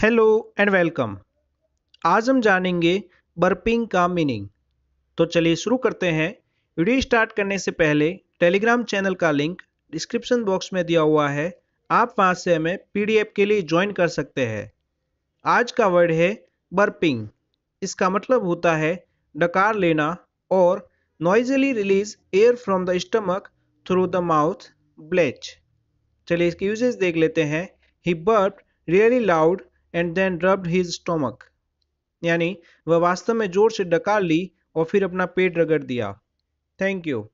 hello and welcome आज हम जानेंगे बर्पिंग का मीनिंग तो चलिए शुरू करते हैं वीडियो स्टार्ट करने से पहले टेलीग्राम चैनल का लिंक डिस्क्रिप्शन बॉक्स में दिया हुआ है आप वहां से हमें पीडीएफ के लिए ज्वाइन कर सकते हैं आज का वर्ड है बर्पिंग इसका मतलब होता है डकार लेना और noisily release air from the stomach through the mouth belch चलिए इसके यूजेस देख लेते हैं he burp really loud and then rubbed his stomach यानी वह वास्तव में जोर से डकार ली और फिर अपना पेट रगड़ दिया थैंक यू